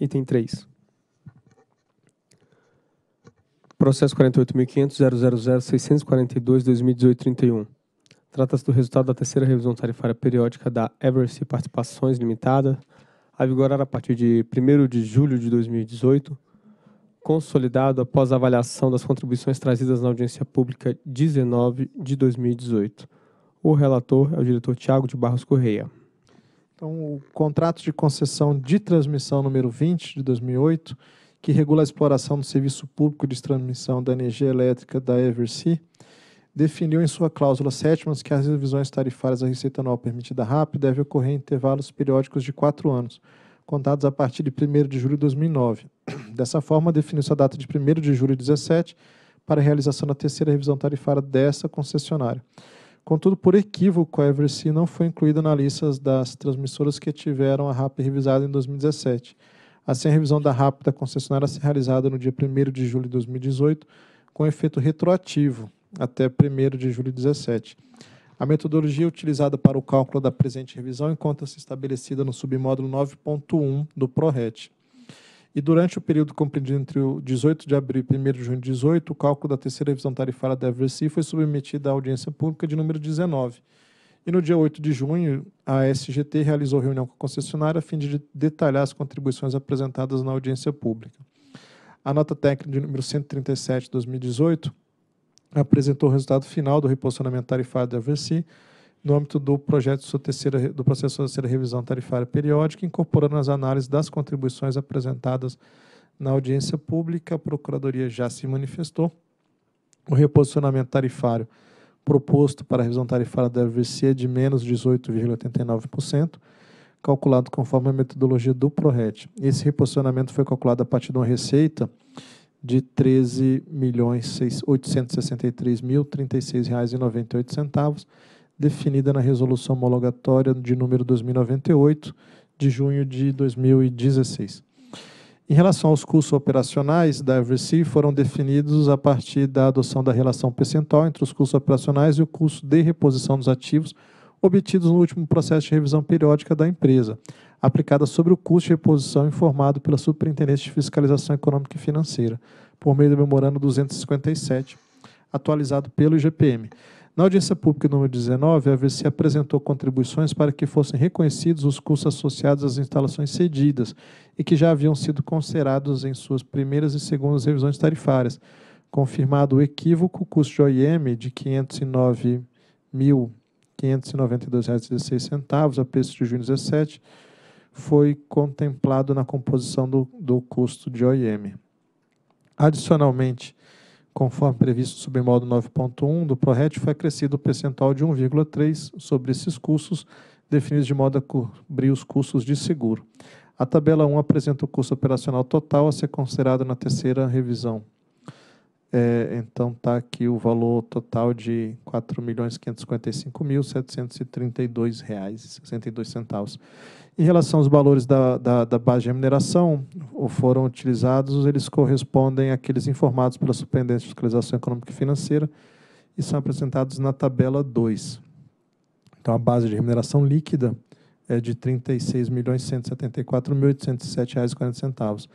Item 3. Processo 48.500.000.642.2018.31. Trata-se do resultado da terceira revisão tarifária periódica da Everest Participações Limitada, a vigorar a partir de 1 de julho de 2018, consolidado após a avaliação das contribuições trazidas na audiência pública 19 de 2018. O relator é o diretor Tiago de Barros Correia. Então, o contrato de concessão de transmissão número 20 de 2008, que regula a exploração do serviço público de transmissão da energia elétrica da Eversi, definiu em sua cláusula sétima que as revisões tarifárias da receita anual permitida rápida devem ocorrer em intervalos periódicos de quatro anos, contados a partir de 1 de julho de 2009. Dessa forma, definiu-se a data de 1 de julho de 2017 para a realização da terceira revisão tarifária dessa concessionária. Contudo, por equívoco, a Eversea não foi incluída na lista das transmissoras que tiveram a RAP revisada em 2017. Assim, a revisão da RAP da concessionária será realizada no dia 1 de julho de 2018, com efeito retroativo até 1 de julho de 2017. A metodologia utilizada para o cálculo da presente revisão encontra-se estabelecida no submódulo 9.1 do PRORET. E durante o período compreendido entre o 18 de abril e 1 de junho de 18, o cálculo da terceira revisão tarifária da Eversi foi submetido à audiência pública de número 19. E no dia 8 de junho, a SGT realizou reunião com a concessionária a fim de detalhar as contribuições apresentadas na audiência pública. A nota técnica de número 137 de 2018 apresentou o resultado final do reposicionamento tarifário da Eversi, no âmbito do projeto terceira, do processo de terceira revisão tarifária periódica, incorporando as análises das contribuições apresentadas na audiência pública. A Procuradoria já se manifestou. O reposicionamento tarifário proposto para a revisão tarifária deve ser de menos 18,89%, calculado conforme a metodologia do PRORET. Esse reposicionamento foi calculado a partir de uma receita de R$ 13.863.036,98, definida na resolução homologatória de número 2098 de junho de 2016. Em relação aos custos operacionais da EverC, foram definidos a partir da adoção da relação percentual entre os custos operacionais e o custo de reposição dos ativos obtidos no último processo de revisão periódica da empresa, aplicada sobre o custo de reposição informado pela Superintendência de Fiscalização Econômica e Financeira, por meio do Memorando 257, atualizado pelo IGPM. Na audiência pública número 19, a AVC apresentou contribuições para que fossem reconhecidos os custos associados às instalações cedidas e que já haviam sido considerados em suas primeiras e segundas revisões tarifárias. Confirmado o equívoco, o custo de OIM de R$ 509.592,16 a preço de junho de 17 foi contemplado na composição do, do custo de OIM. Adicionalmente, Conforme previsto sob modo 9.1 do PRORET, foi acrescido o percentual de 1,3 sobre esses custos, definidos de modo a cobrir os custos de seguro. A tabela 1 apresenta o custo operacional total a ser considerado na terceira revisão é, então está aqui o valor total de R$ 4.555.732,62. Em relação aos valores da, da, da, base de remuneração, ou foram utilizados, eles correspondem àqueles informados pela Superintendência de Fiscalização Econômica e Financeira e são apresentados na tabela 2. Então a base de remuneração líquida é de R$ 36.174.807,40.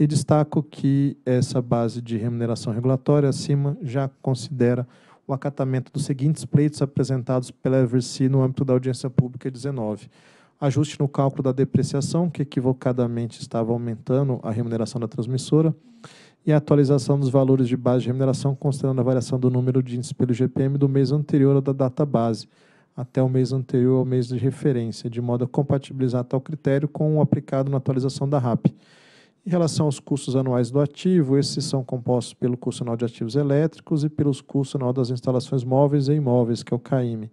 E destaco que essa base de remuneração regulatória acima já considera o acatamento dos seguintes pleitos apresentados pela Eversi no âmbito da audiência pública 19. Ajuste no cálculo da depreciação, que equivocadamente estava aumentando a remuneração da transmissora, e a atualização dos valores de base de remuneração, considerando a variação do número de índices pelo GPM do mês anterior ao da data base, até o mês anterior ao mês de referência, de modo a compatibilizar tal critério com o aplicado na atualização da RAP. Em relação aos custos anuais do ativo, esses são compostos pelo custo anual de ativos elétricos e pelos custos anual das instalações móveis e imóveis, que é o CAIME.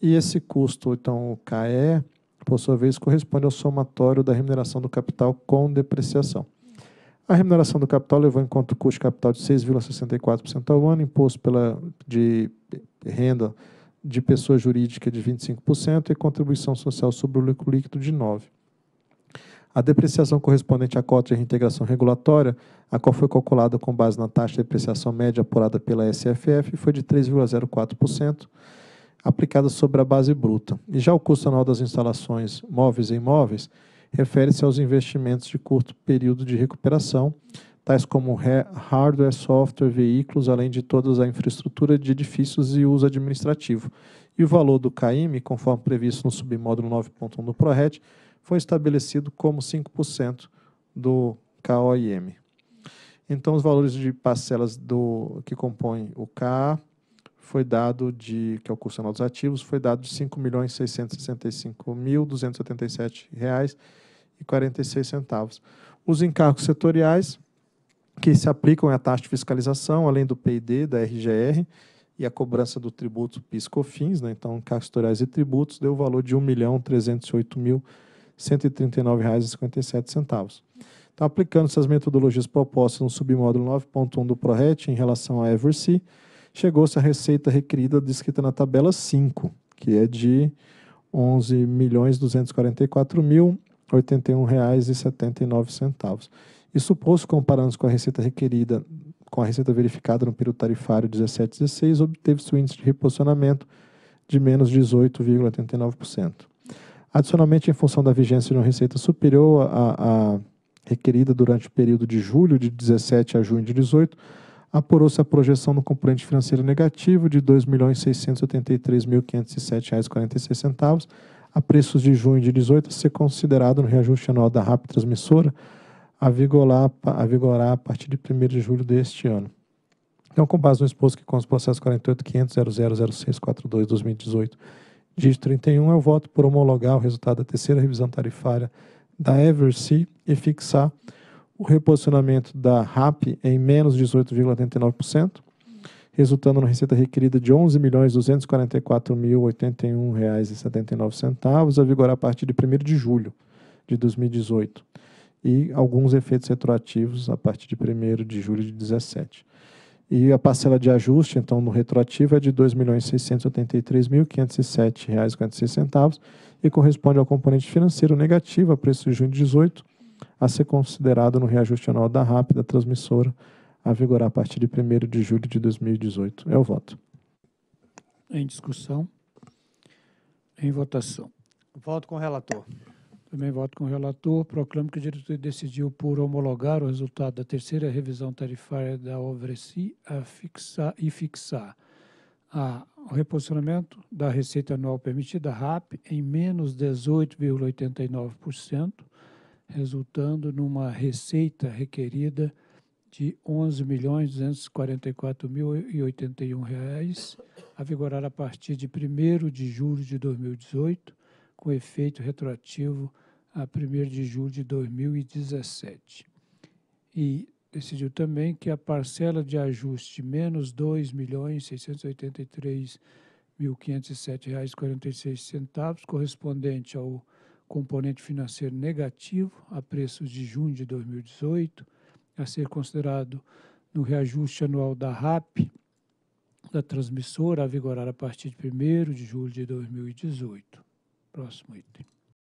E esse custo, então, o CAE, por sua vez, corresponde ao somatório da remuneração do capital com depreciação. A remuneração do capital levou em conta o custo de capital de 6,64% ao ano, imposto pela, de renda de pessoa jurídica de 25% e contribuição social sobre o lucro líquido de 9%. A depreciação correspondente à cota de reintegração regulatória, a qual foi calculada com base na taxa de depreciação média apurada pela SFF, foi de 3,04%, aplicada sobre a base bruta. E já o custo anual das instalações móveis e imóveis refere-se aos investimentos de curto período de recuperação, tais como hardware, software, veículos, além de toda a infraestrutura de edifícios e uso administrativo. E o valor do CAIME, conforme previsto no submódulo 9.1 do PRORET, foi estabelecido como 5% do KOIM. Então, os valores de parcelas do que compõem o K foi dado de, que é o custo anual dos ativos, foi dado de R$ centavos. Os encargos setoriais, que se aplicam à é taxa de fiscalização, além do PID, da RGR, e a cobrança do tributo PIS-COFINS, né? então encargos setoriais e tributos, deu o valor de R$ 1.308.000. 139,57. Então, aplicando essas metodologias propostas no submódulo 9.1 do ProRet em relação à Eversy, chegou-se à receita requerida descrita na tabela 5, que é de R$ 11.244.081,79. E suposto comparando com a receita requerida com a receita verificada no período tarifário 1716, obteve-se o índice de reposicionamento de menos 18,89%. Adicionalmente, em função da vigência de uma receita superior à, à requerida durante o período de julho de 17 a junho de 18, apurou-se a projeção no componente financeiro negativo de R$ 2.683.507,46 a preços de junho de 18 a ser considerado no reajuste anual da RAP transmissora a vigorar, a vigorar a partir de 1 de julho deste ano. Então, com base no exposto que consta o processo 48.500.000642-2018 Dígito 31 é o voto por homologar o resultado da terceira revisão tarifária da Eversea e fixar o reposicionamento da RAP em menos 18,89%, resultando na receita requerida de R$ 11.244.081,79, a vigorar a partir de 1 de julho de 2018, e alguns efeitos retroativos a partir de 1 de julho de 2017. E a parcela de ajuste, então, no retroativo é de R$ 2.683.507,56 e corresponde ao componente financeiro negativo a preço de junho de 18, a ser considerado no reajuste anual da rápida transmissora, a vigorar a partir de 1 de julho de 2018. É o voto. Em discussão. Em votação. Voto com o relator. Também voto com o relator. Proclamo que o diretor decidiu por homologar o resultado da terceira revisão tarifária da Ovreci fixar, e fixar a, o reposicionamento da receita anual permitida RAP em menos 18,89%, resultando numa receita requerida de R$ 11.244.081, a vigorar a partir de 1º de julho de 2018, com efeito retroativo a 1 de julho de 2017. E decidiu também que a parcela de ajuste menos R$ 2.683.507,46, correspondente ao componente financeiro negativo a preços de junho de 2018, a ser considerado no reajuste anual da RAP, da transmissora, a vigorar a partir de 1 de julho de 2018. próximo item.